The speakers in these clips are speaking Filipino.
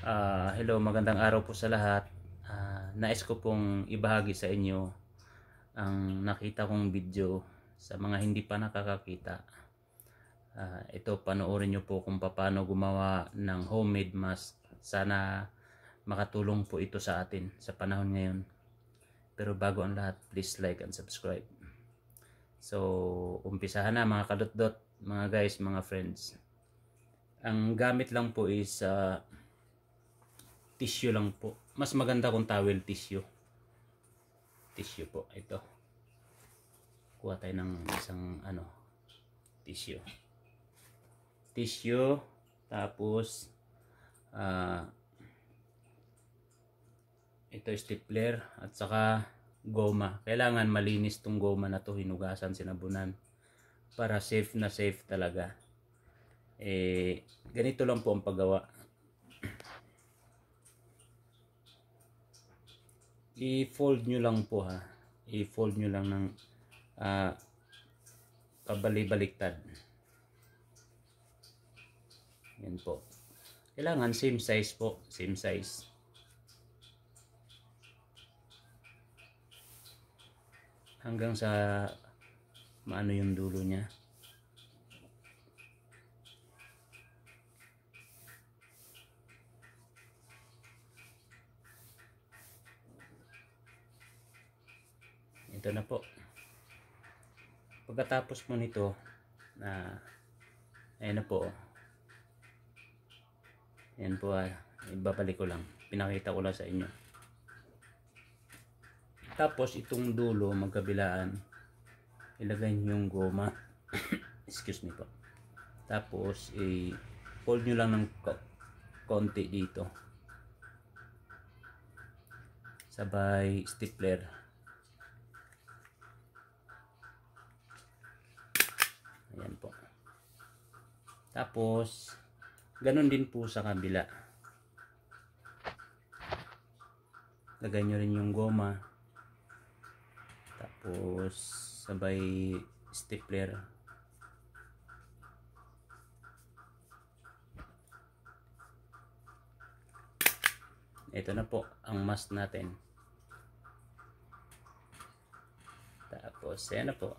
Uh, hello, magandang araw po sa lahat. Uh, nais ko pong ibahagi sa inyo ang nakita kong video sa mga hindi pa nakakakita. Uh, ito, panoorin nyo po kung paano gumawa ng homemade mask. Sana makatulong po ito sa atin sa panahon ngayon. Pero bago ang lahat, please like and subscribe. So, umpisahan na mga kadot-dot, mga guys, mga friends. Ang gamit lang po is uh, tissue lang po. Mas maganda kung towel tissue. Tissue po. Ito. Kuha tayo ng isang ano, tissue. Tissue. Tapos, uh, ito stapler at saka goma. Kailangan malinis tong goma na to. Hinugasan, sinabunan. Para safe na safe talaga. Eh, ganito lang po ang paggawa i-fold nyo lang po ha i-fold nyo lang ng uh, ah, kabali-baliktad yan po kailangan same size po same size hanggang sa maano yung dulo niya ito na po pagkatapos mo nito na ayan na po ayan po uh, ibabalik ko lang pinakita ko lang sa inyo tapos itong dulo magkabilaan ilagay niyo yung goma excuse me po tapos i-fold niyo lang ng konti dito sabay stapler Tapos, ganun din po sa kabila. Lagay nyo rin yung goma. Tapos, sabay stapler. Ito na po ang mask natin. Tapos, yan na po.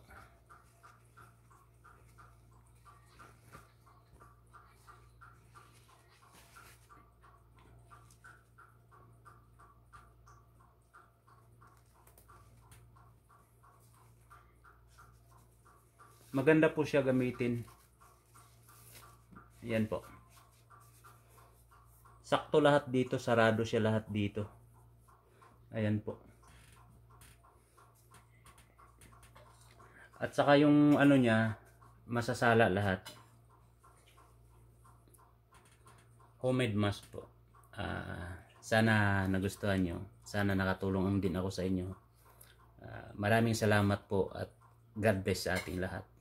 maganda po siya gamitin yan po sakto lahat dito sarado siya lahat dito ayan po at saka yung ano niya masasala lahat homemade mask po uh, sana nagustuhan nyo sana nakatulong din ako sa inyo uh, maraming salamat po at God bless sa ating lahat